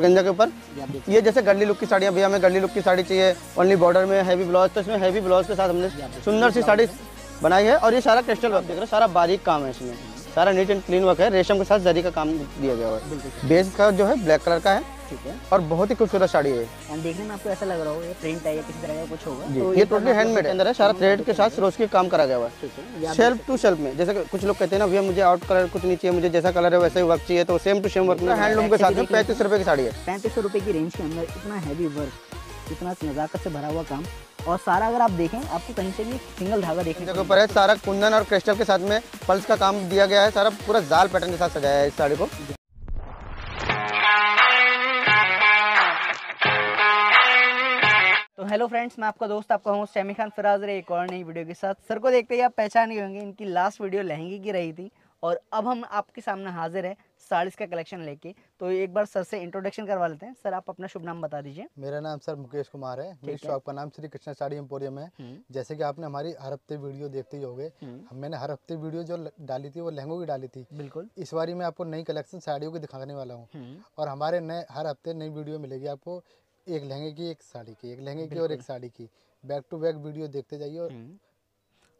गंजा के ऊपर ये जैसे गड्ली लुक की साड़ियाँ भैया हमें गड्ली लुक की साड़ी चाहिए ओनली बॉर्डर में हैवी ब्लाउज तो इसमें हैवी ब्लाउज के साथ हमने सुंदर सी साड़ी बनाई है और ये सारा क्रिस्टल वर्क देख रहे सारा बारीक काम है इसमें सारा नीट एंड क्लीन वर्क है रेशम के साथ जरी का काम दिया गया है बेस का जो है ब्लैक कलर का है और बहुत ही खूबसूरत साड़ी है हाँ, देखने में आपको ऐसा लग रहा हो ये प्रिंट है या किसी तरह का कुछ होगा तो ये टोटली तो हैंडमेड है अंदर सारा थ्रेड के साथ सरोज के काम करा गया हुआ है सेल्फ टू सेल्फ में जैसे कुछ लोग कहते हैं ना भैया मुझे आउट कलर कुछ नहीं चाहिए मुझे जैसा कलर है वैसे ही वर्क चाहिए तो सेम टू सेम वर्क में हैंडलूम के साथ में पैंतीस रुपए की साड़ी है पैंतीस सौ रुपए की रेंज के अंदर इतना हैवी वर्क इतना नज़ाकत से भरा हुआ काम और सारा अगर आप देखें आपको कहीं से भी सिंगल धागा देखने जगह पर है सारा कुंदन और क्रिस्टल के साथ में पल्स का काम दिया गया है सारा पूरा जाल पैटर्न के साथ सजाया है इस साड़ी को तो हेलो फ्रेंड्स मैं आपका दोस्त आपका हूँ सैमी खान फराज रहे एक और नई वीडियो के साथ सर को देखते ही आप पहचान गए होंगे इनकी लास्ट वीडियो लहंगे की रही थी और अब हम आपके सामने हाजिर है साड़ीस का कलेक्शन लेके तो एक बार सर से इंट्रोडक्शन करवा लेते हैं सर आप अपना शुभ नाम बता दीजिए मेरा नाम सर मुकेश कुमार है मेरी शॉप का नाम श्री कृष्णा साड़ी एम्पोरियम है हम्म। जैसे कि आपने हमारी हर हफ्ते वीडियो देखते ही हो गए हम्म। मैंने हर हफ्ते वीडियो जो डाली थी वो लहंगो की डाली थी बिल्कुल इस बारी मैं आपको नई कलेक्शन साड़ियों की दिखाने वाला हूँ हम्म। और हमारे नए हर हफ्ते नई वीडियो मिलेगी आपको एक लहंगे की एक साड़ी की एक लहंगे की और एक साड़ी की बैक टू बैक वीडियो देखते जाइए और हम्म।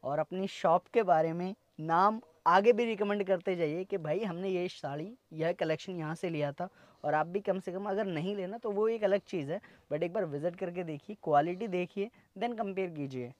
और अपनी शॉप के बारे में नाम आगे भी रिकमेंड करते जाइए कि भाई हमने ये साड़ी यह कलेक्शन यहाँ से लिया था और आप भी कम से कम अगर नहीं लेना तो वो एक अलग चीज़ है बट एक बार विज़िट करके देखिए क्वालिटी देखिए देन कंपेयर कीजिए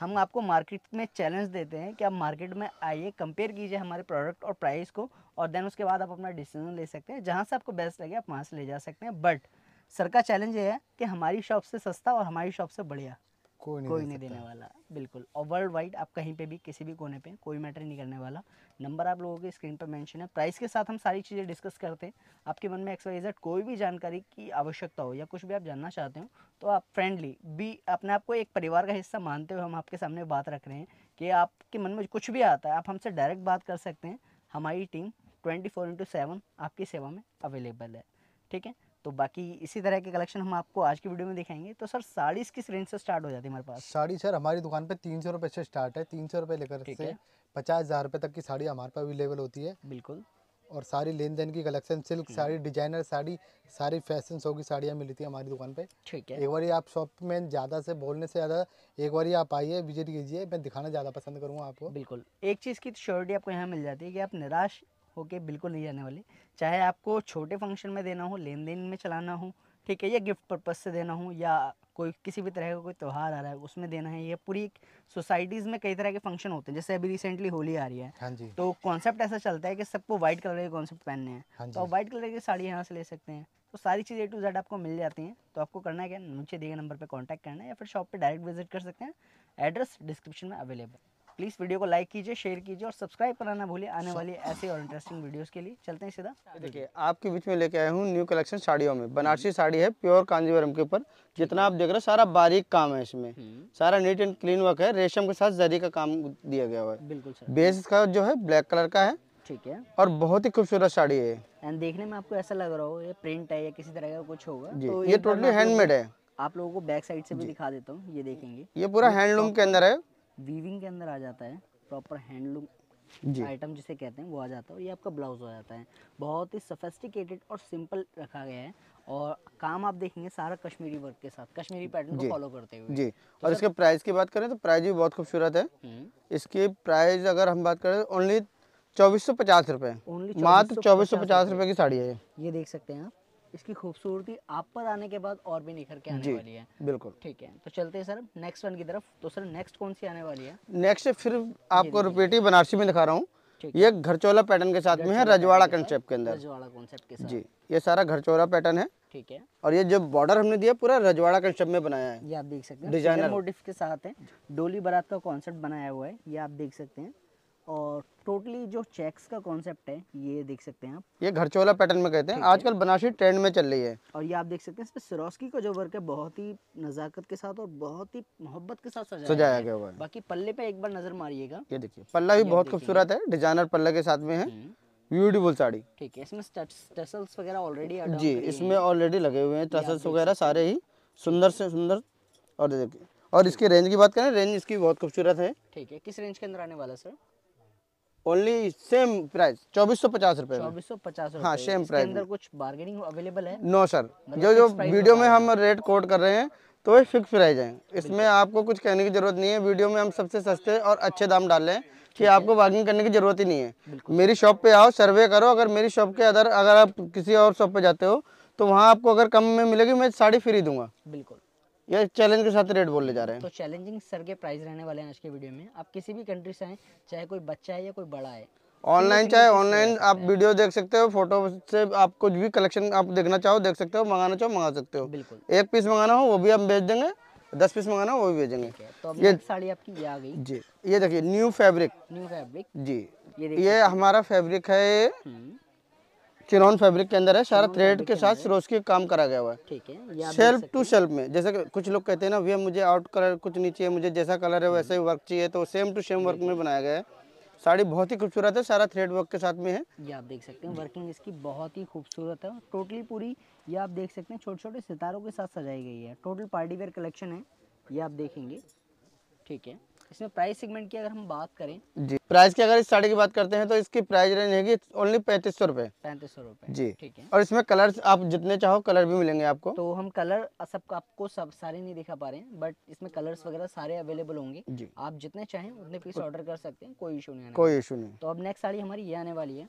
हम आपको मार्केट में चैलेंज देते हैं कि आप मार्केट में आइए कंपेयर कीजिए हमारे प्रोडक्ट और प्राइस को और देन उसके बाद आप अपना डिसीजन ले सकते हैं जहाँ से आपको बेस्ट लगे आप वहाँ से ले जा सकते हैं बट सर का चैलेंज ये है कि हमारी शॉप से सस्ता और हमारी शॉप से बढ़िया कोई नहीं, कोई नहीं देने वाला बिल्कुल और वर्ल्ड वाइड आप कहीं पे भी किसी भी कोने पे कोई मैटर नहीं करने वाला नंबर आप लोगों के स्क्रीन पर मेंशन है प्राइस के साथ हम सारी चीज़ें डिस्कस करते हैं आपके मन में एक्सवाइजेड कोई भी जानकारी की आवश्यकता हो या कुछ भी आप जानना चाहते हो तो आप फ्रेंडली भी अपने आप को एक परिवार का हिस्सा मानते हुए हम आपके सामने बात रख रहे हैं कि आपके मन में कुछ भी आता है आप हमसे डायरेक्ट बात कर सकते हैं हमारी team twenty four into seven आपकी सेवा में अवेलेबल है ठीक है तो बाकी इसी तरह के कलेक्शन हम आपको आज की वीडियो में दिखाएंगे तो सर साड़ी किस रेंज से स्टार्ट हो जाती है हमारे पास साड़ी सर हमारी दुकान पे तीन सौ रुपये से स्टार्ट है तीन सौ रुपए लेकर से पचास हज़ार रुपए तक की साड़ी हमारे पास अवेलेबल होती है बिल्कुल और सारी लेन देन की कलेक्शन सिल्क हम्म। साड़ी डिजाइनर साड़ी सारी फैशन शो की साड़ियाँ मिलती है हमारी दुकान पे ठीक है एक बार आप शॉप में ज़्यादा से बोलने से ज़्यादा एक बार आप आइए विजिट कीजिए मैं दिखाना ज़्यादा पसंद करूँगा आपको बिल्कुल एक चीज़ की श्योरिटी आपको यहाँ मिल जाती है कि आप निराश ओके बिल्कुल नहीं जाने वाली चाहे आपको छोटे फंक्शन में देना हो लेन देन में चलाना हो ठीक है या गिफ्ट पर्पज़ से देना हो या कोई किसी भी तरह का कोई त्यौहार आ रहा है उसमें देना है या पूरी सोसाइटीज़ में कई तरह के फंक्शन होते हैं जैसे अभी रिसेंटली होली आ रही है हाँ जी। तो कॉन्सेप्ट ऐसा चलता है कि सबको व्हाइट कलर के कॉन्सेप्ट पहनने हैं हाँ तो व्हाइट कलर की साड़ी यहाँ से ले सकते हैं तो सारी चीज़ें ए टू जेड आपको मिल जाती हैं तो आपको करना है क्या मुझे दिए नंबर पर कॉन्टैक्ट करना है या फिर शॉप पर डायरेक्ट विजिट कर सकते हैं एड्रेस डिस्क्रिप्शन में अवेलेबल प्लीज़ वीडियो को लाइक कीजिए शेयर कीजिए और सब्सक्राइब करना ना भूलिए आने वाली ऐसे और इंटरेस्टिंग वीडियोस के लिए चलते हैं सीधा देखिए आपके बीच में लेके आया हूँ न्यू कलेक्शन साड़ियों में बनारसी साड़ी है प्योर कांजीवरम के ऊपर जितना आप देख रहे हो सारा बारीक काम है इसमें हम्म। सारा नीट एंड क्लीन वर्क है रेशम के साथ जरी का काम दिया गया हुआ है बिल्कुल बेस का जो है ब्लैक कलर का है ठीक है और बहुत ही खूबसूरत साड़ी है एंड देखने में आपको ऐसा लग रहा हो ये प्रिंट है या किसी तरह का कुछ होगा तो ये टोटली हैंडमेड है आप लोगों को बैक साइड से भी दिखा देता हूँ ये देखेंगे ये पूरा हैंडलूम के अंदर है वीविंग के अंदर आ जाता है प्रॉपर हैंडलूम आइटम जिसे कहते हैं वो आ जाता है और ये आपका ब्लाउज हो जाता है बहुत ही सफेस्टिकेटेड और सिंपल रखा गया है और काम आप देखेंगे सारा कश्मीरी वर्क के साथ कश्मीरी पैटर्न को फॉलो करते हुए जी तो और इसके प्राइस की बात करें तो प्राइस भी बहुत खूबसूरत है हम्म। इसके प्राइस अगर हम बात करें ओनली चौबीस सौ पचास रुपये मात्र चौबीस सौ पचास रुपये की साड़ी है ये देख सकते हैं आप इसकी खूबसूरती आप पर आने के बाद और भी निखर के आने वाली है बिल्कुल ठीक है तो चलते हैं सर नेक्स्ट वन की तरफ तो सर नेक्स्ट कौन सी आने वाली है नेक्स्ट फिर आपको रुपेटी बनारसी में दिखा रहा हूँ ये घरचोला पैटर्न के साथ में है रजवाड़ा कंसेप्ट के अंदर रजवाड़ा कॉन्सेप्ट के जी ये सारा घरचोला पैटर्न है ठीक है और ये जो बॉर्डर हमने दिया पूरा रजवाड़ा कंसेप्ट में बनाया है ये आप देख सकते हैं डिजाइनर मोटिव के साथ है डोली बारात का कॉन्सेप्ट बनाया हुआ है ये आप देख सकते हैं और टोटली जो चेक्स का कॉन्सेप्ट है ये देख सकते हैं आप ये घर चोला पैटर्न में कहते हैं आजकल बनारसी ट्रेंड में चल रही है और ये आप देख सकते हैं इस सिरोस्की का जो वर्क है बहुत ही नज़ाकत के साथ और बहुत ही मोहब्बत के साथ सजाया, गया हुआ है बाकी पल्ले पे एक बार नजर मारिएगा ये देखिए पल्ला भी बहुत खूबसूरत है डिजाइनर पल्ला के साथ में है ब्यूटीफुल हम्म। साड़ी ठीक है इसमें टसल्स वगैरह ऑलरेडी जी इसमें ऑलरेडी लगे हुए हैं टसल्स वगैरह सारे ही सुंदर से सुंदर और देखिए और इसके रेंज की बात करें रेंज इसकी बहुत खूबसूरत है ठीक है किस रेंज के अंदर आने वाला सर ओनली सेम प्राइस चौबीस सौ पचास रूपए चौबीस सौ पचास हाँ सेम प्राइस अंदर कुछ बार्गेनिंग अवेलेबल है नो सर मतलब जो जो वीडियो में हम रेट कोट कर रहे हैं तो ये फिक्स प्राइस है इसमें आपको कुछ कहने की जरूरत नहीं है वीडियो में हम सबसे सस्ते और अच्छे दाम डाल रहे हैं कि आपको बार्गेनिंग करने की जरूरत ही नहीं है मेरी शॉप पे आओ सर्वे करो अगर मेरी शॉप के अदर अगर आप किसी और शॉप पे जाते हो तो वहाँ आपको अगर कम में मिलेगी मैं साड़ी फ्री दूंगा बिल्कुल या चैलेंज के साथ रेट बोलने जा रहे हैं तो चैलेंजिंग सर के प्राइस रहने वाले हैं आज के वीडियो में आप किसी भी कंट्री से आए चाहे कोई बच्चा है या कोई बड़ा है ऑनलाइन चाहे ऑनलाइन आप वीडियो देख सकते हो फोटो से आप कुछ भी कलेक्शन आप देखना चाहो देख सकते हो मंगाना चाहो मंगा सकते हो बिल्कुल एक पीस मंगाना हो वो भी हम भेज देंगे दस पीस मंगाना हो वो भी भेजेंगे तो ये साड़ी आपकी ये आ गई जी ये देखिए न्यू फैब्रिक न्यू फैब्रिक जी ये, ये हमारा फैब्रिक है चिनॉन फैब्रिक के अंदर है सारा थ्रेड के साथ सिरोज के काम करा गया हुआ है ठीक है सेल्फ टू सेल्फ में जैसे कुछ लोग कहते हैं ना भैया मुझे आउट कलर कुछ नहीं चाहिए मुझे जैसा कलर है वैसे वर्क चाहिए तो सेम टू सेम वर्क में बनाया गया है साड़ी बहुत ही खूबसूरत है सारा थ्रेड वर्क के साथ में है ये आप देख सकते हैं वर्किंग इसकी बहुत ही खूबसूरत है टोटली पूरी ये आप देख सकते हैं छोटे छोटे सितारों के साथ सजाई गई है टोटल पार्टी वेयर कलेक्शन है ये आप देखेंगे ठीक है इसमें प्राइस सेगमेंट की अगर हम बात करें जी प्राइस की अगर इस साड़ी की बात करते हैं तो इसकी प्राइस रेंज है ओनली पैंतीस सौ रूपए पैंतीस सौ रूपए जी ठीक है और इसमें कलर आप जितने चाहो कलर भी मिलेंगे आपको तो हम कलर सब आपको सब सारे नहीं दिखा पा रहे हैं बट इसमें कलर्स वगैरह सारे अवेलेबल होंगे जी आप जितने चाहें उतने पीस ऑर्डर कर सकते हैं कोई इशू नहीं कोई इशू नहीं तो अब नेक्स्ट साड़ी हमारी ये आने वाली है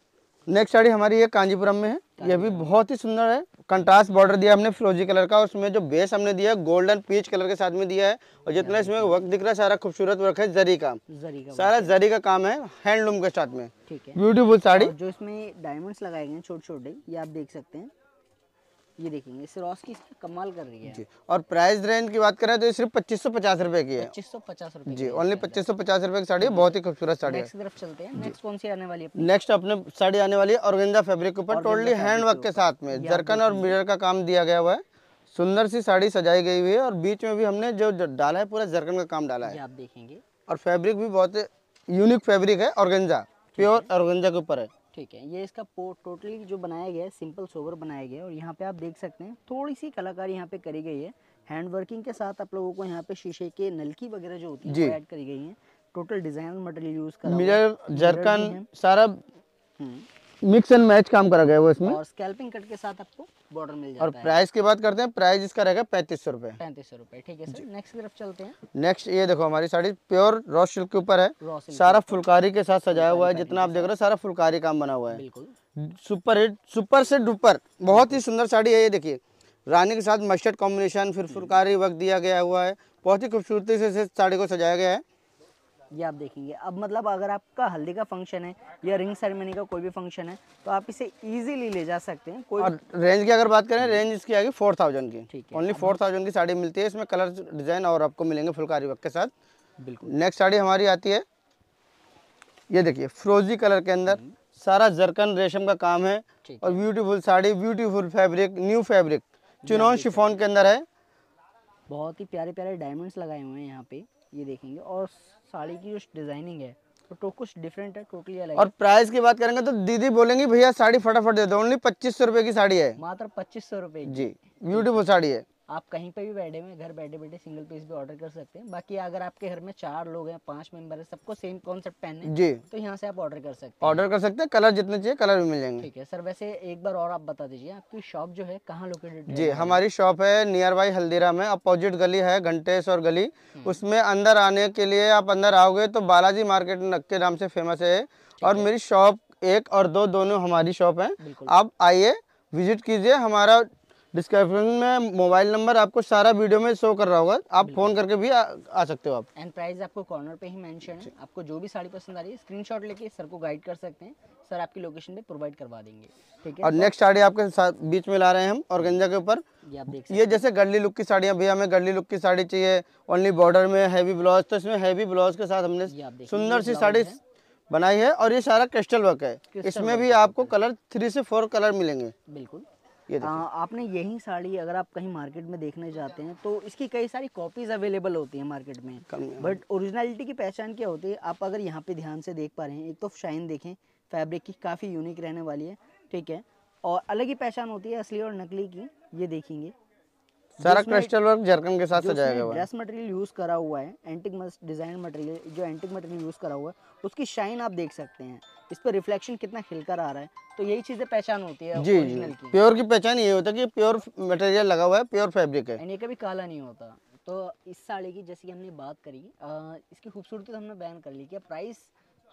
नेक्स्ट साड़ी हमारी ये कांजीपुरम में है ये भी बहुत ही सुंदर है कंट्रास्ट बॉर्डर दिया हमने फ्रोजी कलर का उसमें जो बेस हमने दिया है गोल्डन पीच कलर के साथ में दिया है और जितना इसमें वर्क दिख रहा है सारा खूबसूरत वर्क है जरी का सारा जरी का काम है हैंडलूम के साथ में ब्यूटीफुल साड़ी जो इसमें डायमंड्स लगाए गए छोटे छोटे ये आप देख सकते हैं ये देखेंगे इस रॉस की कमाल कर रही है जी और प्राइस रेंज की बात करें तो ये सिर्फ पच्चीस सौ पचास रुपए की है पच्चीस सौ पचास रुपए जी ओनली पच्चीस सौ पचास रुपए की साड़ी है बहुत ही खूबसूरत साड़ी है तरफ चलते हैं नेक्स्ट कौन सी आने वाली है नेक्स्ट अपने साड़ी आने वाली है औरगेंजा फेब्रिक के ऊपर टोटली हैंडवर्क के साथ में जरकन और मिरर का काम दिया गया हुआ है सुंदर सी साड़ी सजाई गई हुई है और बीच में भी हमने जो डाला है पूरा जरकन का काम डाला है आप देखेंगे और फेब्रिक भी बहुत यूनिक फेब्रिक है औरगेंजा प्योर ऑर्गेंजा के ऊपर है ठीक है ये इसका पोर्ट टोटली जो बनाया गया है सिंपल सोवर बनाया गया है और यहाँ पे आप देख सकते हैं थोड़ी सी कलाकारी यहाँ पे करी गई है हैंड वर्किंग के साथ आप लोगों को यहाँ पे शीशे के नलकी वगैरह जो होती है ऐड करी गई है टोटल डिजाइन मटेरियल यूज कर सारा हम्म। मिक्स एंड मैच काम करा गया वो इसमें और स्कैल्पिंग कट के साथ आपको बॉर्डर मिल जाता और प्राइस की बात करते हैं प्राइस इसका रहेगा पैंतीस सौ रुपए पैंतीस सौ रुपए ठीक है सर नेक्स्ट तरफ चलते हैं नेक्स्ट ये देखो हमारी साड़ी प्योर रॉस सिल्क के ऊपर है सारा फुलकारी के साथ सजाया हुआ है जितना आप देख रहे हो सारा फुलकारी काम बना हुआ है सुपर हिट सुपर से डुपर बहुत ही सुंदर साड़ी है ये देखिए रानी के साथ मस्टर्ड कॉम्बिनेशन फिर फुलकारी वर्क दिया गया हुआ है बहुत ही खूबसूरती से साड़ी को सजाया गया है ये आप देखेंगे अब मतलब अगर आपका हल्दी का फंक्शन है या रिंग सेरेमनी का कोई भी फंक्शन है तो आप इसे इजीली ले जा सकते हैं कोई और रेंज की अगर बात करें रेंज इसकी आएगी फोर थाउजेंड की ठीक है ओनली फोर थाउजेंड की साड़ी मिलती है इसमें कलर डिजाइन और आपको मिलेंगे फुलकारी वर्क के साथ बिल्कुल नेक्स्ट साड़ी हमारी आती है ये देखिए फ्रोजी कलर के अंदर हम्म। सारा जरकन रेशम का काम है और beautiful sari beautiful fabric new fabric चुनौन शिफोन के अंदर है बहुत ही प्यारे प्यारे डायमंड्स लगाए हुए हैं यहाँ पे ये देखेंगे और साड़ी की जो डिजाइनिंग है वो तो कुछ डिफरेंट है टोटली अलग और प्राइस की बात करेंगे तो दीदी बोलेंगी भैया साड़ी फटाफट दे दो ओनली पच्चीस सौ रुपए की साड़ी है मात्र पच्चीस सौ रुपए जी ब्यूटीफुल साड़ी है आप कहीं पे भी बैठे हुए घर बैठे बैठे सिंगल पीस भी ऑर्डर कर सकते हैं बाकी अगर आपके घर में चार लोग हैं पांच मेंबर है सबको सेम कॉन्सेप्ट पहनने जी तो यहाँ से आप ऑर्डर कर सकते हैं ऑर्डर कर सकते हैं कलर जितने चाहिए कलर भी मिल जाएंगे ठीक है सर वैसे एक बार और आप बता दीजिए आपकी शॉप जो है कहाँ लोकेटेड जी हमारी शॉप है नियर बाई हल्दीरा में अपोजिट गली है घंटेश्वर गली हम्म। उसमें अंदर आने के लिए आप अंदर आओगे तो बालाजी मार्केट के नाम से फेमस है और मेरी शॉप एक और दो दोनों हमारी शॉप है आप आइए विजिट कीजिए हमारा डिस्क्रिप्शन में मोबाइल नंबर आपको सारा वीडियो में शो कर रहा होगा आप फोन करके भी आ, आ सकते हो आप एंड प्राइस आपको कॉर्नर पे ही मेंशन है आपको जो भी साड़ी पसंद आ रही है स्क्रीनशॉट लेके सर को गाइड कर सकते हैं सर आपकी लोकेशन पे प्रोवाइड करवा देंगे ठीक है और नेक्स्ट साड़ी आपके साथ बीच में ला रहे हैं हम और गंजा के ऊपर ये जैसे गर्ली लुक की साड़ियाँ भैया हमें गर्ली लुक की साड़ी चाहिए ओनली बॉर्डर में हैवी ब्लाउज तो इसमें हैवी ब्लाउज के साथ हमने सुंदर सी साड़ी बनाई है और ये सारा क्रिस्टल वर्क है इसमें भी आपको कलर थ्री से फोर कलर मिलेंगे बिल्कुल ये आ, आपने यही साड़ी अगर आप कहीं मार्केट में देखने जाते हैं तो इसकी कई सारी कॉपीज अवेलेबल होती हैं मार्केट में बट ओरिजिनलिटी की पहचान क्या होती है आप अगर यहाँ पे ध्यान से देख पा रहे हैं एक तो शाइन देखें फैब्रिक की काफ़ी यूनिक रहने वाली है ठीक है और अलग ही पहचान होती है असली और नकली की ये देखेंगे सारा क्रिस्टल वर्क जरकन के साथ सजाया हुआ है ड्रेस मटेरियल यूज करा हुआ है एंटिक डिजाइन मटेरियल जो एंटिक मटेरियल यूज करा हुआ है उसकी शाइन आप देख सकते हैं इस पर रिफ्लेक्शन कितना खिलकर आ रहा है तो यही चीजें पहचान होती है जी, जी प्योर की पहचान ये होता है कि प्योर मटेरियल लगा हुआ है प्योर फैब्रिक है ये कभी काला नहीं होता तो इस साड़ी की जैसे हमने बात करी इसकी खूबसूरती तो हमने बयान कर ली कि प्राइस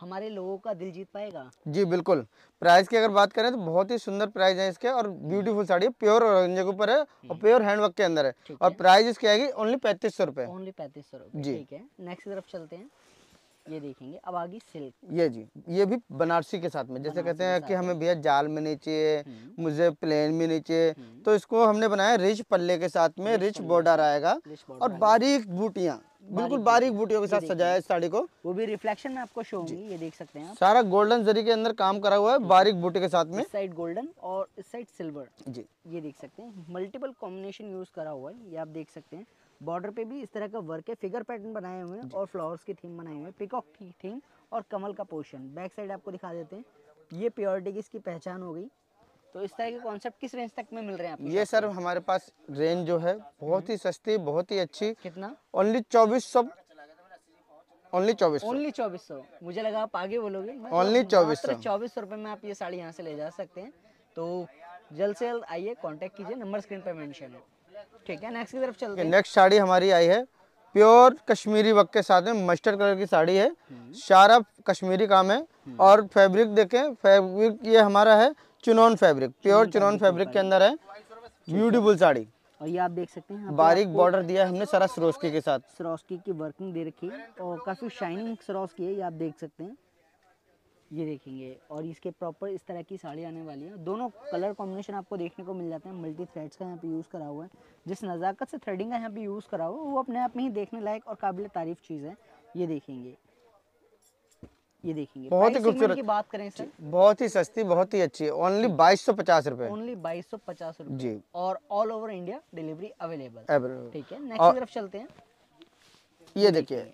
हमारे लोगों का दिल जीत पाएगा जी बिल्कुल प्राइस की अगर बात करें तो बहुत ही सुंदर प्राइस है इसके और हम्म। ब्यूटीफुल साड़ी प्योर ऑरेंज के ऊपर है और हम्म। प्योर हैंडवर्क के अंदर है और प्राइस इसकी आएगी ओनली पैंतीस सौ रुपए ओनली पैंतीस सौ रुपए ठीक है नेक्स्ट तरफ चलते हैं ये देखेंगे अब आगे सिल्क ये जी ये भी बनारसी के साथ में जैसे कहते हैं कि हमें भैया जाल में नहीं चाहिए हम्म। मुझे प्लेन में नहीं चाहिए तो इसको हमने बनाया रिच पल्ले के साथ में रिच बॉर्डर आएगा और बारीक बूटियाँ बिल्कुल बारीक बूटियों के साथ सजाया है इस साड़ी को वो भी रिफ्लेक्शन में आपको शो होगी ये देख सकते हैं आप। सारा गोल्डन जरी के अंदर काम करा हुआ है बारीक बूटी के साथ में साइड गोल्डन और साइड सिल्वर जी ये देख सकते हैं मल्टीपल कॉम्बिनेशन यूज करा हुआ है ये आप देख सकते हैं बॉर्डर पे भी इस तरह का वर्क है फिगर पैटर्न बनाए हुए हैं और फ्लावर्स की थीम बनाए हुए हैं पिकॉक की थीम और कमल का पोर्शन बैक साइड आपको दिखा देते हैं ये प्योरिटी की इसकी पहचान हो गई तो इस तरह के कॉन्सेप्ट किस रेंज तक में मिल रहे हैं ये सर हमारे पास रेंज जो है बहुत ही सस्ती बहुत ही अच्छी कितना ओनली चौबीस सौ ओनली चौबीस ओनली चौबीस सौ मुझे लगा आप आगे बोलोगे ओनली चौबीस सौ चौबीस सौ रुपये में आप ये साड़ी यहाँ से ले जा सकते हैं तो जल्द से जल्द आइए कॉन्टेक्ट कीजिए नंबर स्क्रीन पर मेंशन है ठीक है नेक्स्ट की तरफ चलते हैं नेक्स्ट साड़ी हमारी आई है प्योर कश्मीरी वक्त के साथ में मस्टर्ड कलर की साड़ी है सारा हम्म। कश्मीरी काम है हम्म। और फैब्रिक देखें फैब्रिक ये हमारा है चुनौन फैब्रिक प्योर चुनौन फैब्रिक के अंदर है ब्यूटीफुल साड़ी और ये आप देख सकते हैं बारीक बॉर्डर दिया है हमने सारा सरोस्की के साथ सरोस्की की वर्किंग दे रखी है और काफ़ी शाइनिंग सरोस्की है ये आप देख सकते हैं ये देखेंगे और इसके प्रॉपर इस तरह की साड़ी आने वाली है दोनों कलर कॉम्बिनेशन आपको देखने को मिल जाते हैं मल्टी थ्रेड्स का यहाँ पे यूज़ करा हुआ है जिस नज़ाकत से थ्रेडिंग का यहाँ पे यूज़ करा हुआ है वो अपने आप में ही देखने लायक और काबिल तारीफ चीज़ है ये देखेंगे ये देखेंगे बहुत ही खूबसूरत की बात करें सर बहुत ही सस्ती बहुत ही अच्छी ओनली बाईस सौ पचास रूपए ओनली बाईस सौ पचास रूपए जी और all over India delivery available ठीक है नेक्स्ट तरफ चलते हैं ये देखिए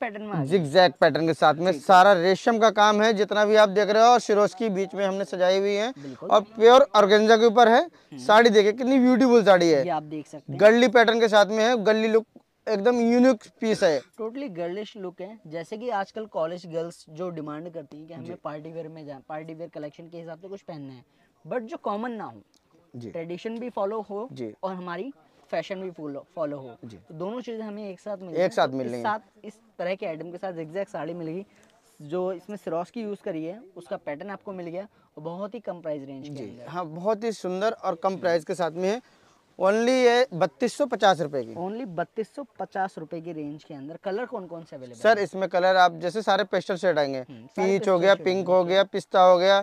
पैटर्न में पैटर्न के साथ में सारा रेशम का काम है जितना भी आप देख रहे हो और शिरोज की बीच में हमने सजाई हुई है और प्योर ऑर्गेंजा के ऊपर है हम्म। साड़ी देखिए कितनी ब्यूटीफुल साड़ी है आप देख सकते हैं गल्ली पैटर्न के साथ में है गल्ली लुक एकदम यूनिक पीस है टोटली गर्लिश लुक है जैसे कि आजकल कॉलेज गर्ल्स जो डिमांड करती हैं कि हमें पार्टी वेयर में जाए पार्टी वेयर कलेक्शन के हिसाब से कुछ पहनना है बट जो कॉमन ना हो ट्रेडिशन भी फॉलो हो और हमारी फैशन भी फॉलो हो तो दोनों चीजें हमें एक साथ मिल एक साथ तो मिल रही साथ इस तरह के आइटम के साथ एग्जैक्ट साड़ी मिलेगी जो इसमें सिरोस की यूज़ करी है उसका पैटर्न आपको मिल गया और बहुत ही कम प्राइस रेंज के हाँ बहुत ही सुंदर और कम प्राइस के साथ में है ओनली ये बत्तीस सौ पचास रुपए की ओनली बत्तीस सौ पचास रुपए की रेंज के अंदर कलर कौन कौन से अवेलेबल सर इसमें कलर आप जैसे सारे पेस्टल शेड आएंगे पीच हम्म, हो गया पिंक हो गया पिस्ता हो गया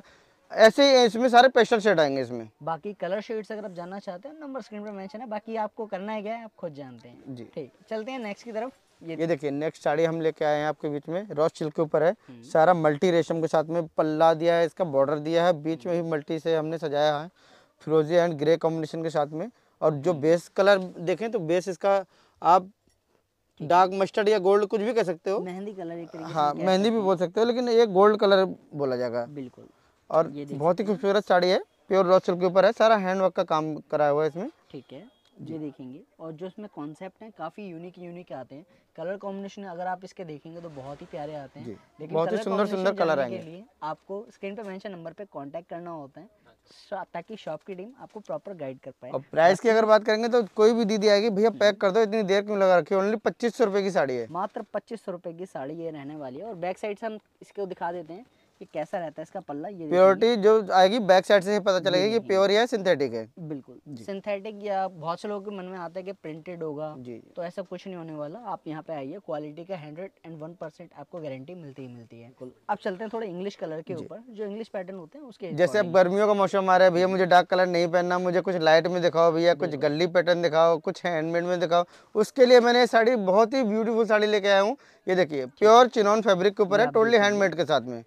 ऐसे ही इसमें सारे पेशल शेड आएंगे इसमें बाकी कलर शेड्स अगर आप जानना चाहते हैं नंबर स्क्रीन पर मेंशन है बाकी आपको करना है क्या है आप खुद जानते हैं जी ठीक चलते हैं नेक्स्ट की तरफ ये, ये देखिए नेक्स्ट साड़ी हम लेके आए हैं आपके बीच में रॉस चिल्क के ऊपर है हम्म। सारा मल्टी रेशम के साथ में पल्ला दिया है इसका बॉर्डर दिया है बीच में ही मल्टी से हमने सजाया है फिरोजी एंड ग्रे कॉम्बिनेशन के साथ में और जो बेस कलर देखें तो बेस इसका आप डार्क मस्टर्ड या गोल्ड कुछ भी कह सकते हो मेहंदी कलर हाँ मेहंदी भी बोल सकते हो लेकिन ये गोल्ड कलर बोला जाएगा बिल्कुल और बहुत ही खूबसूरत साड़ी है प्योर रॉ के ऊपर है सारा हैंड वर्क का काम कराया हुआ है इसमें ठीक है ये देखेंगे और जो इसमें कॉन्सेप्ट है काफ़ी यूनिक यूनिक आते हैं कलर कॉम्बिनेशन अगर आप इसके देखेंगे तो बहुत ही प्यारे आते हैं लेकिन बहुत ही सुंदर सुंदर कलर आएंगे आपको स्क्रीन पे मेंशन नंबर पे कांटेक्ट करना होता है ताकि शॉप की टीम आपको प्रॉपर गाइड कर पाए और प्राइस की अगर बात करेंगे तो कोई भी दीदी आएगी भैया पैक हम्म। कर दो इतनी देर क्यों लगा रखी है ओनली पच्चीस सौ रुपए की साड़ी है मात्र पच्चीस सौ रुपए की साड़ी ये रहने वाली है और बैक साइड से हम इसको दिखा देते हैं ये कैसा रहता है इसका पल्ला ये प्योरिटी जो आएगी बैक साइड से पता चलेगा कि प्योर है सिंथेटिक है बिल्कुल सिंथेटिक या बहुत से लोगों के मन में आता है कि प्रिंटेड होगा जी तो ऐसा कुछ नहीं होने वाला आप यहाँ पे आइए क्वालिटी का हंड्रेड एंड वन परसेंट आपको गारंटी मिलती ही मिलती है अब चलते हैं थोड़े इंग्लिश कलर के ऊपर जो इंग्लिश पैटर्न होते हैं उसके जैसे अब गर्मियों का मौसम आ रहा है भैया मुझे डार्क कलर नहीं पहनना मुझे कुछ लाइट में दिखाओ भैया कुछ गली पैटर्न दिखाओ कुछ हैंडमेड में दिखाओ उसके लिए मैंने साड़ी बहुत ही ब्यूटीफुल साड़ी लेके आया हूँ ये देखिए प्योर चिनॉन फैब्रिक के ऊपर है टोटली हैंडमेड के साथ में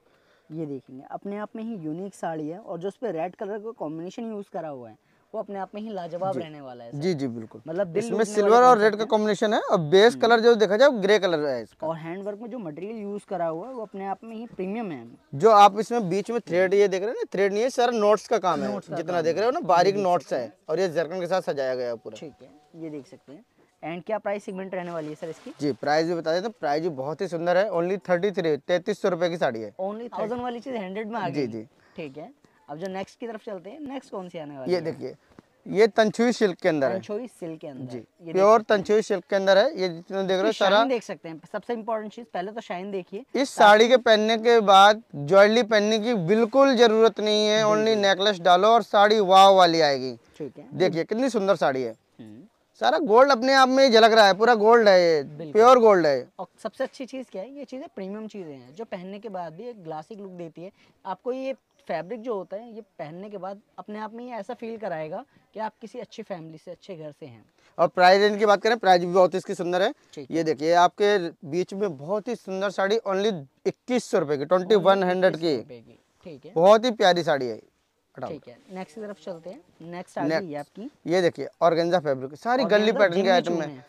ये देखेंगे अपने आप में ही यूनिक साड़ी है और जो उस पर रेड कलर का कॉम्बिनेशन यूज़ करा हुआ है वो अपने आप में ही लाजवाब रहने वाला है जी जी बिल्कुल मतलब इसमें सिल्वर और रेड का कॉम्बिनेशन है और बेस कलर हम्म। जो देखा जाए ग्रे कलर है इसका और हैंड वर्क में जो मटेरियल यूज करा हुआ है वो अपने आप में ही प्रीमियम है जो आप इसमें बीच में थ्रेड ये देख रहे हैं थ्रेड नहीं है सारा नोट्स का काम है जितना देख रहे हो ना बारीक नोट्स है और ये जरकन के साथ सजाया गया पूरा ठीक है ये देख सकते हैं एंड क्या प्राइस सेगमेंट रहने वाली है सर इसकी जी प्राइस भी बता देते प्राइस भी बहुत ही सुंदर है ओनली थर्टी थ्री तैतीस सौ रुपए की साड़ी है ओनली थाउजेंड वाली चीज हंड्रेड में आ गई जी जी ठीक है अब जो नेक्स्ट की तरफ चलते हैं नेक्स्ट कौन सी आने वाली ये देखिए ये तंचुई सिल्क के अंदर है तंचुई सिल्क के अंदर जी प्योर तंचुई सिल्क के अंदर है ये जितना देख रहे हो सारा देख सकते हैं सबसे इम्पोर्टेंट चीज पहले तो शाइन देखिए इस साड़ी के पहनने के बाद ज्वेलरी पहनने की बिल्कुल जरूरत नहीं है ओनली नेकलेस डालो और साड़ी वाव वाली आएगी ठीक है देखिए कितनी सुंदर साड़ी है हम्म। सारा गोल्ड अपने आप में ही झलक रहा है पूरा गोल्ड है ये प्योर गोल्ड है और सबसे अच्छी चीज़ क्या है ये चीज़ें प्रीमियम चीज़ें हैं जो पहनने के बाद भी एक ग्लासिक लुक देती है आपको ये फैब्रिक जो होता है ये पहनने के बाद अपने आप में ये ऐसा फील कराएगा कि आप किसी अच्छी फैमिली से अच्छे घर से हैं और प्राइस रेंज की बात करें प्राइस भी बहुत इसकी सुंदर है ये देखिए आपके बीच में बहुत ही सुंदर साड़ी ओनली इक्कीस सौ रुपए की ट्वेंटी वन हंड्रेड की ठीक है बहुत ही प्यारी साड़ी है ठीक है नेक्स्ट तरफ चलते हैं आपकी ये देखिए ऑर्गेंजा फेब्रिक सारी गली पैटर्न के आइटम है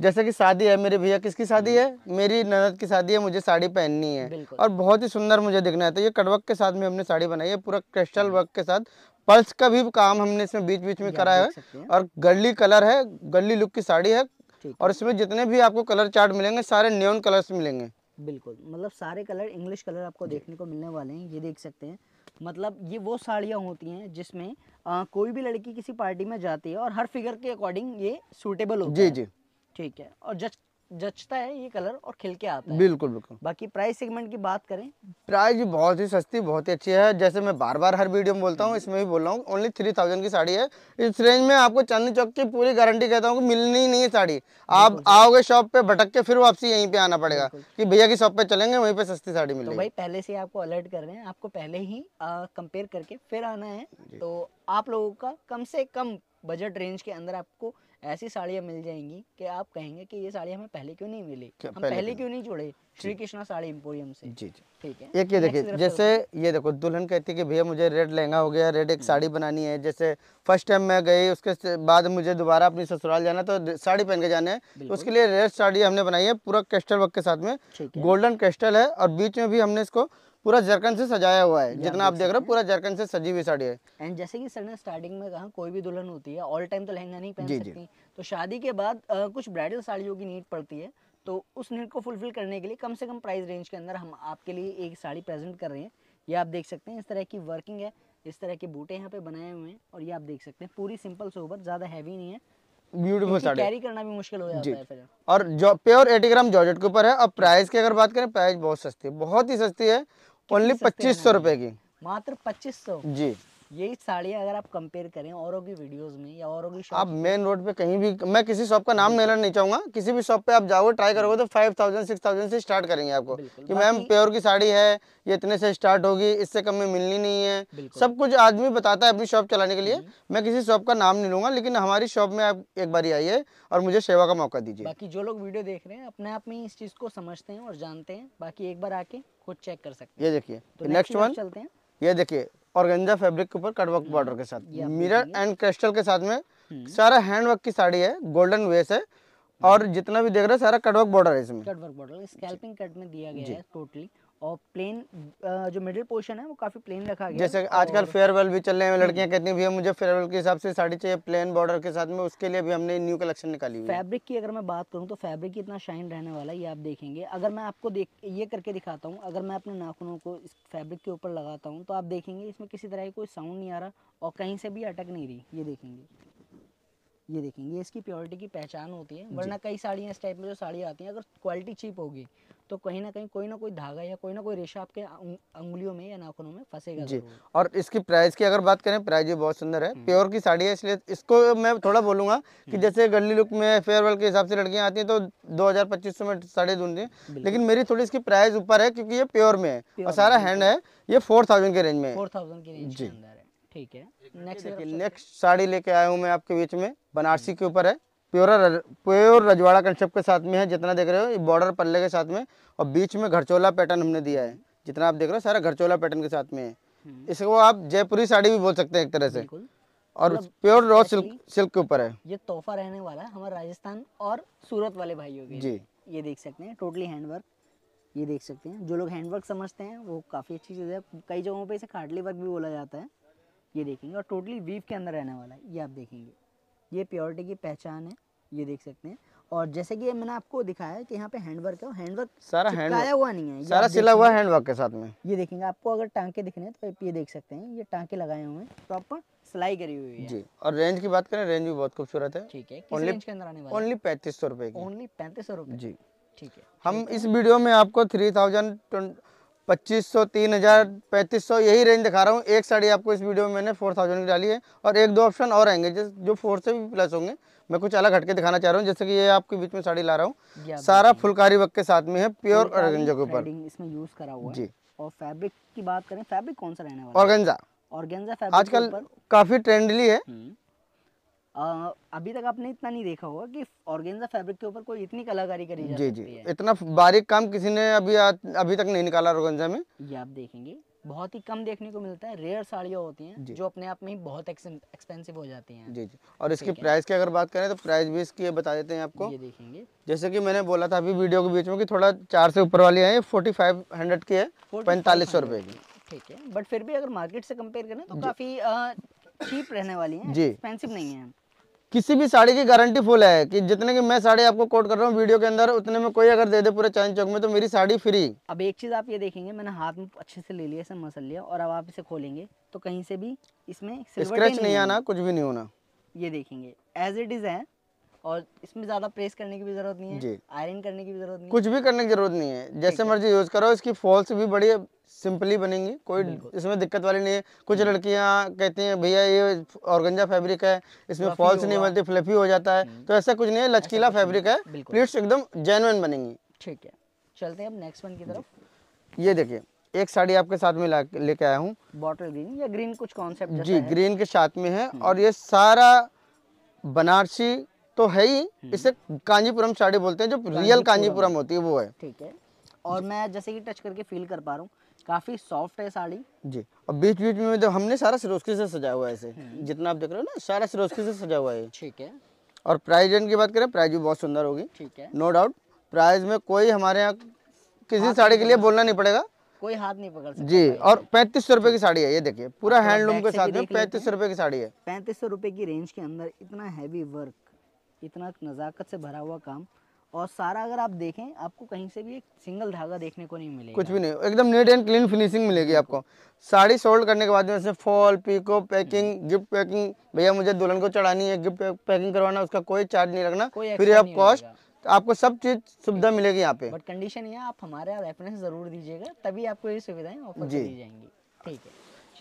जैसे कि शादी है मेरे भैया किसकी शादी है हम्म। मेरी ननद की शादी है मुझे साड़ी पहननी है और बहुत ही सुंदर मुझे दिखना है तो ये कड़वक के साथ में हमने साड़ी बनाई है पूरा क्रिस्टल वर्क के साथ पल्स का भी काम हमने इसमें बीच बीच में कराया है और गली कलर है गली लुक की साड़ी है और इसमें जितने भी आपको कलर चार्ट मिलेंगे सारे न्योन कलर्स मिलेंगे बिल्कुल मतलब सारे कलर इंग्लिश कलर आपको देखने को मिलने वाले हैं ये देख सकते हैं मतलब ये वो साड़ियाँ होती हैं जिसमें आ, कोई भी लड़की किसी पार्टी में जाती है और हर फिगर के अकॉर्डिंग ये सूटेबल होती है जी जी ठीक है और जस्ट जचता है ये कलर और खिल के आता है बिल्कुल बिल्कुल बाकी प्राइस सेगमेंट की बात करें प्राइस बहुत ही सस्ती बहुत ही अच्छी है जैसे मैं बार बार हर वीडियो में बोलता हूँ इसमें भी बोल रहा हूँ ओनली थ्री थाउजेंड की साड़ी है इस रेंज में आपको चांदनी चौक की पूरी गारंटी कहता हूँ मिलनी नहीं है साड़ी आप आओगे शॉप पे भटक के फिर वापसी यहीं पे आना पड़ेगा की भैया की शॉप पे चलेंगे वहीं पे सस्ती साड़ी तो मिलेगी भाई पहले से आपको अलर्ट कर रहे हैं आपको पहले ही कंपेयर करके फिर आना है तो आप लोगों का कम से कम बजट रेंज के अंदर आपको ऐसी साड़ियाँ मिल जाएंगी कि आप कहेंगे कि ये साड़ी हमें पहले क्यों नहीं मिली हम पहले, पहले क्यों नहीं जुड़े श्री कृष्णा साड़ी एम्पोरियम से जी जी ठीक है एक ये देखिए जैसे ये देखो दुल्हन कहती है कि भैया मुझे रेड लहंगा हो गया रेड एक हम्म। साड़ी बनानी है जैसे फर्स्ट टाइम मैं गई उसके बाद मुझे दोबारा अपनी ससुराल जाना तो साड़ी पहन के जाना है उसके लिए रेड साड़ी हमने बनाई है पूरा कैस्टल वर्क के साथ में गोल्डन कैस्टल है और बीच में भी हमने इसको पूरा जरकन से सजाया हुआ है जितना आप देख रहे हो पूरा जरकन से सजी हुई साड़ी है एंड जैसे कि सर ने स्टार्टिंग में कहा कोई भी दुल्हन होती है ऑल टाइम तो लहंगा नहीं पहन सकती तो शादी के बाद कुछ ब्राइडल साड़ियों की नीड पड़ती है तो उस नीड को फुलफिल करने के लिए कम से कम प्राइस रेंज के अंदर हम आपके लिए एक साड़ी प्रेजेंट कर रहे हैं ये आप देख सकते हैं इस तरह की वर्किंग है इस तरह के बूटे यहाँ पे बनाए हुए हैं और ये आप देख सकते हैं पूरी सिंपल सोबर ज्यादा हैवी नहीं है ब्यूटीफुल साड़ी कैरी करना भी मुश्किल हो जाता है फिर और जो प्योर ग्राम जॉर्जेट के ऊपर है और प्राइस की अगर बात करें प्राइस बहुत सस्ती है बहुत ही सस्ती है ओनली पच्चीस सौ रुपए की मात्र पच्चीस सौ जी यही साड़ी अगर आप कंपेयर करें औरों की वीडियोस में या औरों की आप मेन रोड पे कहीं भी मैं किसी शॉप का नाम लेना नहीं चाहूंगा किसी भी शॉप पे आप जाओगे ट्राई करोगे तो फाइव थाउजेंड सिक्स थाउजेंड से स्टार्ट करेंगे आपको कि मैम प्योर की साड़ी है ये इतने से स्टार्ट होगी इससे कम में मिलनी नहीं है सब कुछ आदमी बताता है अपनी शॉप चलाने के लिए हम्म। मैं किसी शॉप का नाम नहीं लूंगा लेकिन हमारी शॉप में आप एक बार आइए और मुझे सेवा का मौका दीजिए बाकी जो लोग वीडियो देख रहे हैं अपने आप में इस चीज को समझते हैं और जानते हैं बाकी एक बार आके खुद चेक कर सकते हैं ये देखिए नेक्स्ट तो वन चलते हैं ये देखिए और गंजा फेब्रिक के ऊपर कटवर्क बॉर्डर hmm. के साथ मिरर एंड क्रिस्टल के साथ में hmm. सारा हैंडवर्क की साड़ी है गोल्डन वेस है और जितना भी देख रहे हैं सारा कटवर्क बॉर्डर है इसमें कटवर्क बॉर्डर स्कैल्पिंग कट में दिया गया है टोटली और प्लेन जो मिडिल पोर्शन है वो काफी प्लेन रखा गया जैसे आजकल फेयरवेल भी चल रहे हैं लड़कियां कहती हैं भैया मुझे फेयरवेल के हिसाब से साड़ी चाहिए प्लेन बॉर्डर के साथ में उसके लिए भी हमने न्यू कलेक्शन निकाली हुई फैब्रिक की अगर मैं बात करूँ तो फैब्रिक इतना शाइन रहने वाला है ये आप देखेंगे अगर मैं आपको देख ये करके दिखाता हूँ अगर मैं अपने नाखूनों को इस फैब्रिक के ऊपर लगाता हूँ तो आप देखेंगे इसमें किसी तरह की कोई साउंड नहीं आ रहा और कहीं से भी अटक नहीं रही ये देखेंगे ये देखेंगे इसकी प्योरिटी की पहचान होती है वरना कई साड़ियाँ इस टाइप में जो साड़ियाँ आती हैं अगर क्वालिटी चीप होगी तो कहीं ना कहीं कोई ना कोई धागा या कोई ना कोई रेशा आपके अं-, अंगुलियों में या नाखूनों में फंसेगा जी और इसकी प्राइस की अगर बात करें प्राइस भी बहुत सुंदर है प्योर हम्म। की साड़ी है इसलिए इसको मैं थोड़ा बोलूंगा कि हम्म। जैसे गली लुक में फेयरवेल के हिसाब से लड़कियां आती हैं तो दो हजार पच्चीस सौ में साड़ी ढूंढती है लेकिन मेरी थोड़ी इसकी प्राइस ऊपर है क्योंकि ये प्योर में है और सारा हैंड है ये फोर थाउजेंड के रेंज में फोर थाउजेंड के रेंज जी ठीक है नेक्स्ट नेक्स्ट साड़ी लेके आया हूँ मैं आपके बीच में बनारसी के ऊपर है प्योर प्योर रजवाड़ा कंसेप्ट के साथ में है जितना देख रहे हो बॉर्डर पल्ले के साथ में और बीच में घरचोला पैटर्न हमने दिया है जितना आप देख रहे हो सारा घरचोला पैटर्न के साथ में है हम्म। इसको आप जयपुरी साड़ी भी बोल सकते हैं एक तरह से और प्योर रॉ सिल्क सिल्क के ऊपर है ये तोहफा रहने वाला है हमारे राजस्थान और सूरत वाले भाइयों के जी ये देख सकते हैं टोटली हैंडवर्क ये देख सकते हैं जो लोग हैंडवर्क समझते हैं वो काफ़ी अच्छी चीज़ है कई जगहों पे इसे खाटली वर्क भी बोला जाता है ये देखेंगे और टोटली वीव के अंदर रहने वाला है ये आप देखेंगे ये प्योरिटी की पहचान है ये देख सकते हैं और जैसे कि मैंने आपको दिखाया है कि यहाँ पे हैंडवर्क है हैंडवर्क सारा हैंडवर्क हुआ नहीं है सारा सिला हुआ हैंडवर्क के साथ में ये देखेंगे आपको अगर टांके दिखने तो ये देख सकते हैं ये टांके लगाए हुए हैं तो प्रॉपर सिलाई करी हुई है जी और रेंज की बात करें रेंज भी बहुत खूबसूरत है ठीक है ओनली ओनली पैंतीस सौ रुपए ओनली पैंतीस सौ रुपए जी ठीक है हम इस वीडियो में आपको थ्री थाउजेंड पच्चीस सौ तीन हज़ार पैंतीस सौ यही रेंज दिखा रहा हूँ एक साड़ी आपको इस वीडियो में मैंने फोर थाउजेंड की डाली है और एक दो ऑप्शन और आएंगे जिस जो फोर से भी प्लस होंगे मैं कुछ अलग हटके दिखाना चाह रहा हूँ जैसे कि ये आपके बीच में साड़ी ला रहा हूँ सारा फुलकारी वक़्त के साथ में है प्योर और के ऊपर इसमें यूज करा हुआ जी और फैब्रिक की बात करें फैब्रिक कौन सा रहने वाला ऑर्गेंजा ऑर्गेंजा आजकल काफी ट्रेंडली है हम्म। आ, अभी तक आपने इतना नहीं देखा होगा कि ऑर्गेन्जा फैब्रिक के ऊपर कोई इतनी कलाकारी करी जा जी जी है। इतना बारीक काम किसी ने अभी आ, अभी तक नहीं निकाला ऑर्गेन्जा में ये आप देखेंगे बहुत ही कम देखने को मिलता है रेयर साड़ियाँ होती हैं जो अपने आप में ही बहुत एक्सपेंसिव हो जाती हैं जी जी और इसकी प्राइस की अगर बात करें तो प्राइस भी इसकी बता देते हैं आपको ये देखेंगे जैसे कि मैंने बोला था अभी वीडियो के बीच में कि थोड़ा चार से ऊपर वाली है फोर्टी फाइव हंड्रेड की है पैंतालीस सौ रुपए की ठीक है बट फिर भी अगर मार्केट से कंपेयर करें तो काफ़ी चीप रहने वाली है एक्सपेंसिव नहीं है किसी भी साड़ी की गारंटी फुल है कि जितने की मैं साड़ी आपको कोट कर रहा हूँ वीडियो के अंदर उतने में कोई अगर दे दे पूरे चांद चौक में तो मेरी साड़ी फ्री अब एक चीज़ आप ये देखेंगे मैंने हाथ में अच्छे से ले लिया इसे मसल लिया और अब आप इसे खोलेंगे तो कहीं से भी इसमें स्क्रेच नहीं, नहीं आना कुछ भी नहीं होना ये देखेंगे एज इट इज़ है और इसमें ज़्यादा प्रेस करने की भी जरूरत नहीं है आयरन करने की भी जरूरत नहीं कुछ भी करने की जरूरत नहीं है जैसे मर्जी यूज़ करो इसकी फॉल्स भी बड़ी सिंपली बनेंगी कोई इसमें दिक्कत वाली नहीं है कुछ लड़कियां कहती हैं भैया ये ऑर्गेंजा फैब्रिक है इसमें फॉल्स नहीं बनती फ्लफी हो जाता है हम्म। तो ऐसा कुछ नहीं है लचकीला फैब्रिक है प्लीट्स एकदम जेनुअन बनेंगी ठीक है चलते हैं अब नेक्स्ट वन की तरफ ये देखिए एक साड़ी आपके साथ में लेके आया हूँ बॉटल ग्रीन या ग्रीन कुछ कॉन्सेप्ट जी ग्रीन के साथ में है हम्म। और ये सारा बनारसी तो है ही हम्म। इसे कांजीपुरम साड़ी बोलते हैं जो रियल कांजीपुरम होती है वो है ठीक है और मैं जैसे कि टच करके फील कर पा रहा हूँ काफी सॉफ्ट है साड़ी जी और बीच बीच में जब हमने सारा सिरोस्की से सजा हुआ है इसे जितना आप देख रहे हो ना सारा सिरोस्की से सजा हुआ है ठीक है और प्राइज की बात करें प्राइज भी बहुत सुंदर होगी ठीक है नो डाउट प्राइस में कोई हमारे यहाँ किसी साड़ी के लिए बोलना नहीं पड़ेगा कोई हाथ नहीं पकड़ सकता जी और पैंतीस सौ की साड़ी है ये देखिए पूरा हैंडलूम के साथ में पैंतीस सौ की साड़ी है पैंतीस सौ की रेंज के अंदर इतना हैवी वर्क इतना नज़ाकत से भरा हुआ काम और सारा अगर आप देखें आपको कहीं से भी एक सिंगल धागा देखने को नहीं मिलेगा कुछ भी नहीं एकदम नीट एंड क्लीन फिनिशिंग मिलेगी आपको साड़ी सोल्ड करने के बाद में fall pico packing gift packing भैया मुझे दुल्हन को चढ़ानी है गिफ्ट पैकिंग करवाना उसका कोई चार्ज नहीं रखना फ्री ऑफ कॉस्ट तो आपको सब चीज सुविधा मिलेगी यहाँ पे बट कंडीशन ये आप हमारा रेफरेंस जरूर दीजिएगा तभी आपको ये सुविधाएं ऑफर दी जाएंगी ठीक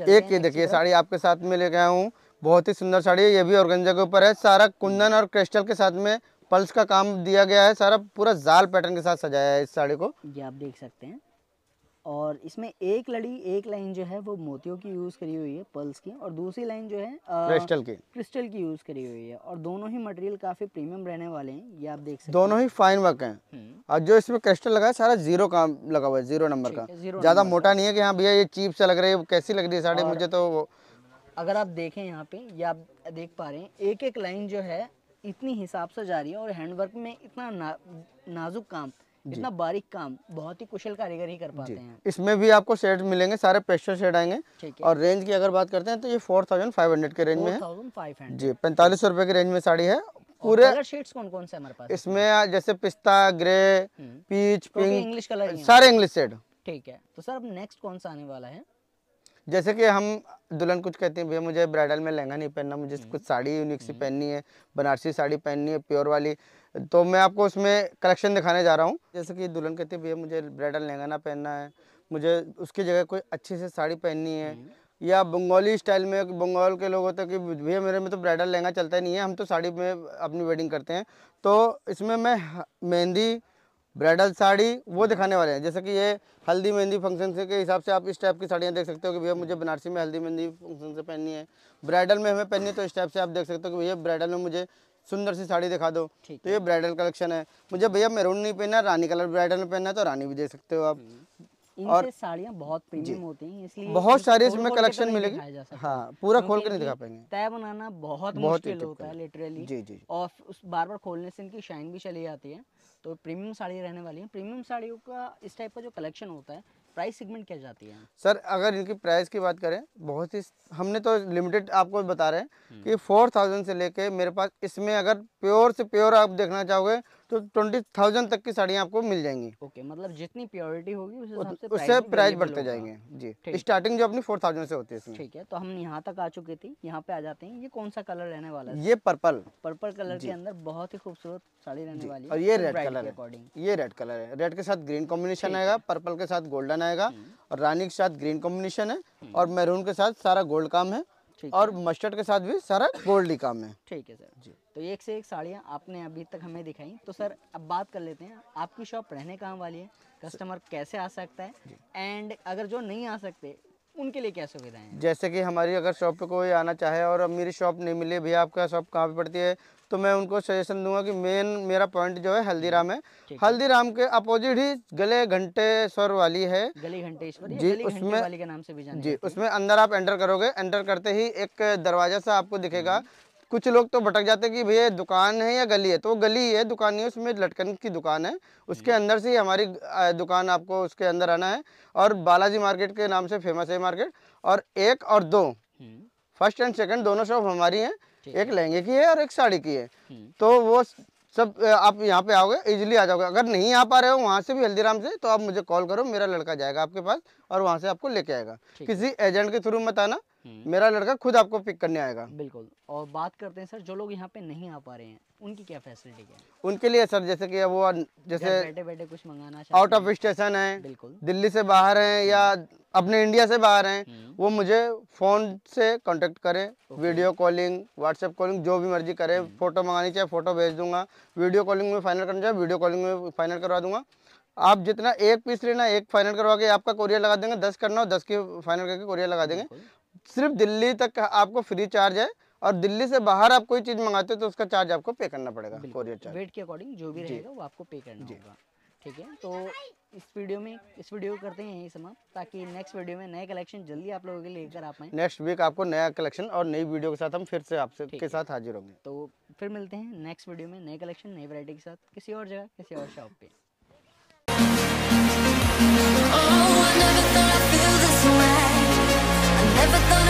है एक ये देखिए साड़ी आपके साथ में लेके आया हूँ बहुत ही सुंदर साड़ी है ये भी ऑर्गेंजा के ऊपर है सारा कुंदन और क्रिस्टल के साथ में पल्स का काम दिया गया है सारा पूरा जाल पैटर्न के साथ सजाया है इस साड़ी को ये आप देख सकते हैं और इसमें एक लड़ी एक लाइन जो है वो मोतियों की यूज़ करी हुई है पल्स की और दूसरी लाइन जो है आ, क्रिस्टल की क्रिस्टल की यूज़ करी हुई है और दोनों ही मटेरियल काफ़ी प्रीमियम रहने वाले हैं ये आप देख सकते दोनों ही फाइन वर्क हैं हम्म। और जो इसमें क्रिस्टल लगा है सारा जीरो काम लगा हुआ है जीरो नंबर का ज़्यादा मोटा नहीं है की हाँ भैया ये चीप सा लग रही है कैसी लग रही है साड़ी मुझे तो अगर आप देखें यहाँ पे या आप देख पा रहे हैं एक एक लाइन जो है इतनी हिसाब से जा रही है और हैंडवर्क में इतना ना, नाजुक काम इतना बारीक काम बहुत ही कुशल कारीगर ही कर पाते हैं इसमें भी आपको शेड मिलेंगे सारे पेस्टल शेड आएंगे और रेंज की अगर बात करते हैं तो ये फोर थाउजेंड फाइव हंड्रेड के रेंज में जी पैंतालीस सौ रुपए रेंज में साड़ी है पूरे कलर शेड्स कौन कौन से हमारे पास इसमें जैसे पिस्ता grey peach pink English colour सारे इंग्लिश शेड ठीक है तो सर अब नेक्स्ट कौन सा आने वाला है जैसे कि हम दुल्हन कुछ कहते हैं भैया मुझे ब्राइडल में लहंगा नहीं पहनना मुझे हम्म। कुछ साड़ी यूनिक सी हम्म। पहननी है बनारसी साड़ी पहननी है प्योर वाली तो मैं आपको उसमें कलेक्शन दिखाने जा रहा हूँ जैसे कि दुल्हन कहती है भैया मुझे ब्राइडल लहंगा ना पहनना है मुझे उसकी जगह कोई अच्छी सी साड़ी पहननी है हम्म। या बंगाली स्टाइल में बंगाल के लोग होते हैं कि भैया मेरे में तो ब्राइडल लहंगा चलता ही नहीं है हम तो साड़ी में अपनी वेडिंग करते हैं तो इसमें मैं मेहंदी ब्राइडल साड़ी वो दिखाने वाले हैं जैसे कि ये हल्दी मेहंदी फंक्शन के हिसाब से आप इस टाइप की साड़ियाँ देख सकते हो कि भैया मुझे बनारसी में हल्दी मेहंदी फंक्शन से पहननी है ब्राइडल में हमें पहननी है तो इस टाइप से आप देख सकते हो कि भैया ब्राइडल में मुझे सुंदर सी साड़ी दिखा दो तो ये ब्राइडल कलेक्शन है मुझे भैया मेरून नहीं पहनना रानी कलर ब्राइडल में पहनना है तो रानी भी दे सकते हो आप हम्म। और साड़ियाँ बहुत होती हैं इसलिए बहुत सारी इसमें तो कलेक्शन मिलेगी हाँ पूरा खोल के नहीं दिखा पाएंगे तय बनाना बहुत बहुत होता है लिटरली जी जी और बार बार खोलने से इनकी शाइन भी चली जाती है तो प्रीमियम साड़ी रहने वाली है प्रीमियम साड़ियों का इस टाइप का जो कलेक्शन होता है प्राइस सेगमेंट क्या जाती है सर अगर इनकी प्राइस की बात करें बहुत ही हमने तो लिमिटेड आपको बता रहे हैं हम्म। कि फोर थाउजेंड से लेके मेरे पास इसमें अगर प्योर से प्योर आप देखना चाहोगे तो ट्वेंटी थाउजेंड तक की साड़ियाँ आपको मिल जाएंगी ओके मतलब जितनी प्योरिटी होगी उस उससे, प्राइस बढ़ते जाएंगे जी स्टार्टिंग जो अपनी फोर थाउजेंड से होती है ठीक है तो हम यहाँ तक आ चुके थे यहाँ पे आ जाते हैं ये कौन सा कलर रहने वाला है ये पर्पल पर्पल कलर के अंदर बहुत ही खूबसूरत साड़ी रहने वाली है और ये रेड कलर है ये रेड कलर है रेड के साथ ग्रीन कॉम्बिनेशन आएगा पर्पल के साथ गोल्डन आएगा हम्म। और रानी के साथ ग्रीन कॉम्बिनेशन है हम्म। और मैरून के साथ सारा गोल्ड काम है और मस्टर्ड के साथ भी सारा गोल्डी काम है ठीक है सर जी तो एक से एक साड़ियाँ आपने अभी तक हमें दिखाई तो सर अब बात कर लेते हैं आपकी शॉप रहने कहाँ वाली है कस्टमर कैसे आ सकता है एंड अगर जो नहीं आ सकते उनके लिए क्या सुविधाएं हैं जैसे कि हमारी अगर शॉप पे कोई आना चाहे और अब मेरी शॉप नहीं मिली भैया आपका शॉप कहाँ पे पड़ती है तो मैं उनको सजेशन दूंगा कि मेन मेरा पॉइंट जो है हल्दीराम है हल्दीराम के अपोजिट ही गले घंटे स्वर वाली है गले घंटे जी उसमें वाली के नाम से भी जी उसमें अंदर आप एंटर करोगे एंटर करते ही एक दरवाजा सा आपको दिखेगा हम्म। कुछ लोग तो भटक जाते हैं कि भैया दुकान है या गली है तो गली है दुकान नहीं उसमें लटकन की दुकान है उसके हम्म। अंदर से ही हमारी दुकान आपको उसके अंदर आना है और बालाजी मार्केट के नाम से फेमस है मार्केट और एक और दो फर्स्ट एंड सेकंड दोनों शॉप हमारी हैं एक लहंगे की है और एक साड़ी की है हम्म। तो वो सब आप यहाँ पे आओगे इजीली आ जाओगे अगर नहीं आ पा रहे हो वहाँ से भी हल्दीराम से तो आप मुझे कॉल करो मेरा लड़का जाएगा आपके पास और वहाँ से आपको लेके आएगा किसी एजेंट के थ्रू मत आना हम्म। मेरा लड़का खुद आपको पिक करने आएगा बिल्कुल और बात करते हैं सर जो लोग यहाँ पे नहीं आ पा रहे हैं उनकी क्या फैसिलिटी है उनके लिए सर जैसे कि वो जैसे बैठे बैठे कुछ मंगाना आउट ऑफ स्टेशन है बिल्कुल दिल्ली से बाहर हैं या हम्म। अपने इंडिया से बाहर हैं हम्म। वो मुझे फोन से कांटेक्ट करें वीडियो कॉलिंग व्हाट्सएप कॉलिंग जो भी मर्जी करे फोटो मंगानी चाहे फोटो भेज दूंगा वीडियो कॉलिंग में फाइनल करना चाहे वीडियो कॉलिंग में फाइनल करवा दूंगा आप जितना एक पीस लेना एक फाइनल करवा के आपका कोरियर लगा देंगे दस करना हो दस की फाइनल करके कोरियर लगा देंगे सिर्फ दिल्ली तक आपको फ्री चार्ज है और दिल्ली से बाहर आप कोई चीज़ मंगाते हो तो उसका चार्ज आपको पे करना पड़ेगा कोरियर चार्ज वेट के अकॉर्डिंग जो भी रहेगा वो आपको पे करना होगा ठीक है तो इस वीडियो में इस वीडियो को करते हैं यही समाप्त ताकि नेक्स्ट वीडियो में नए कलेक्शन जल्दी आप लोगों के लिए लेकर आप पाए नेक्स्ट वीक आपको नया कलेक्शन और नई वीडियो के साथ हम फिर से आपसे के साथ हाजिर होंगे तो फिर मिलते हैं नेक्स्ट वीडियो में नए कलेक्शन नई वैरायटी के साथ किसी और जगह किसी और शॉप पे Never thought